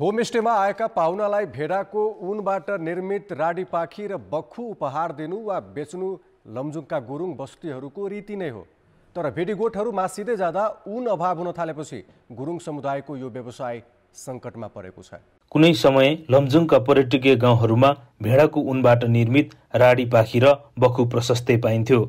होमस्टेमा आएका पाहुनालाई भेडाको ऊनबाट निर्मित राडीपाखी र बख्खु उपहार दिनु वा बेच्नु लमजुङका गुरुङ बस्तीहरूको रीति नै हो तर भेडीगोठहरू मासिँदै जाँदा ऊन अभाव हुन थालेपछि गुरुङ समुदायको यो व्यवसाय सङ्कटमा परेको छ कुनै समय लमजुङका पर्यटकीय गाउँहरूमा भेडाको ऊनबाट निर्मित राडीपाखी र बख्खु प्रशस्तै पाइन्थ्यो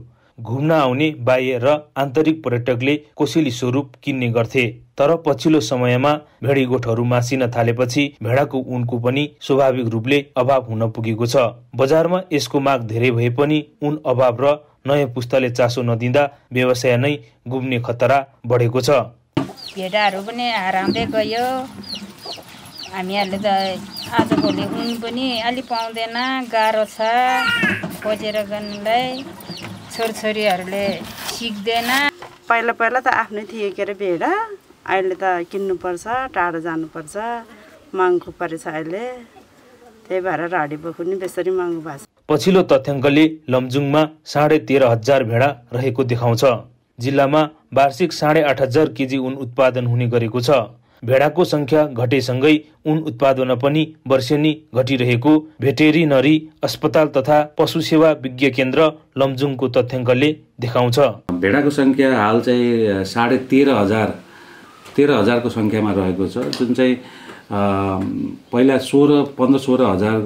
घुम्न आउने बाह्य र आन्तरिक पर्यटकले कोसेली स्वरूप किन्ने गर्थे तर पछिल्लो समयमा भेडी गोठहरू मासिन थालेपछि भेडाको उनको पनि स्वाभाविक रूपले अभाव हुन पुगेको छ बजारमा यसको माग धेरै भए पनि उन अभाव र नयाँ पुस्ताले चासो नदिँदा व्यवसाय नै गुम्ने खतरा बढेको छ भेडाहरू पनि हराउँदै गयो हामीहरूले त भोलि उन पनि अलि पाउँदैन गाह्रो छ खोजेर गर्नुलाई छोरछोरीहरूले सिक्दैन पहिला पहिला त आफ्नै थिए के अरे भेडा अहिले त किन्नुपर्छ टाढो जानुपर्छ महँगो परेछ अहिले त्यही भएर राडी बोखु नि त्यसरी महँगो भएको छ पछिल्लो तथ्याङ्कले लमजुङमा साढे तेह्र हजार भेडा रहेको देखाउँछ जिल्लामा वार्षिक साढे आठ हजार केजी उन उत्पादन हुने गरेको छ भेडाको संख्या घटेसँगै उन उत्पादन पनि वर्षेनी घटिरहेको भेटेरिनरी अस्पताल तथा पशु सेवा विज्ञ केन्द्र लमजुङको तथ्याङ्कले देखाउँछ भेडाको संख्या हाल चाहिँ साढे तेह्र हजार तेह्र हजारको सङ्ख्यामा रहेको छ जुन चाहिँ पहिला सोह्र पन्ध्र सोह्र हजार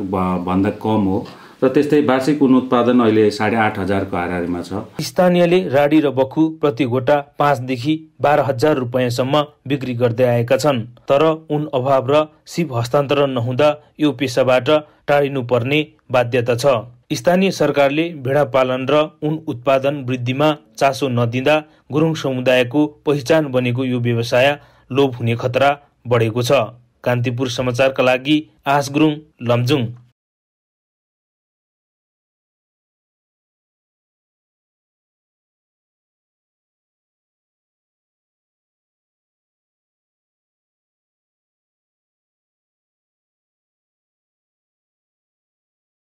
भन्दा कम हो र त्यस्तै वार्षिक उन उत्पादन अहिले साढे आठ हजारको हाराहारीमा छ स्थानीयले राडी र बखु प्रति गोटा पाँचदेखि बाह्र हजार रुपियाँसम्म बिक्री गर्दै आएका छन् तर उन अभाव र सिप हस्तान्तरण नहुँदा यो पेसाबाट टाढिनु पर्ने बाध्यता छ स्थानीय सरकारले भेडा पालन र उन उत्पादन वृद्धिमा चासो नदिँदा गुरुङ समुदायको पहिचान बनेको यो व्यवसाय लोप हुने खतरा बढेको छ कान्तिपुर समाचारका लागि आस गुरुङ लमजुङ